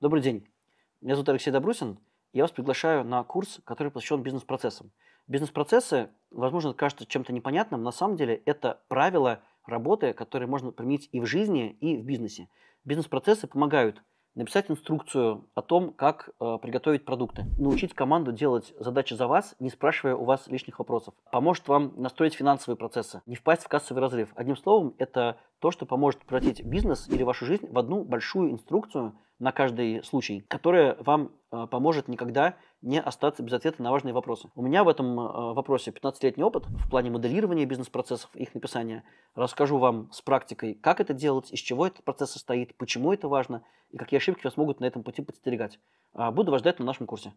Добрый день. Меня зовут Алексей Добрусин. Я вас приглашаю на курс, который посвящен бизнес-процессам. Бизнес-процессы, возможно, кажется чем-то непонятным. На самом деле это правила работы, которые можно применить и в жизни, и в бизнесе. Бизнес-процессы помогают написать инструкцию о том, как э, приготовить продукты, научить команду делать задачи за вас, не спрашивая у вас лишних вопросов, поможет вам настроить финансовые процессы, не впасть в кассовый разрыв. Одним словом, это то, что поможет превратить бизнес или вашу жизнь в одну большую инструкцию, на каждый случай, которая вам э, поможет никогда не остаться без ответа на важные вопросы. У меня в этом э, вопросе 15-летний опыт в плане моделирования бизнес-процессов, их написания. Расскажу вам с практикой, как это делать, из чего этот процесс состоит, почему это важно и какие ошибки вас могут на этом пути подстерегать. Э, буду вас ждать на нашем курсе.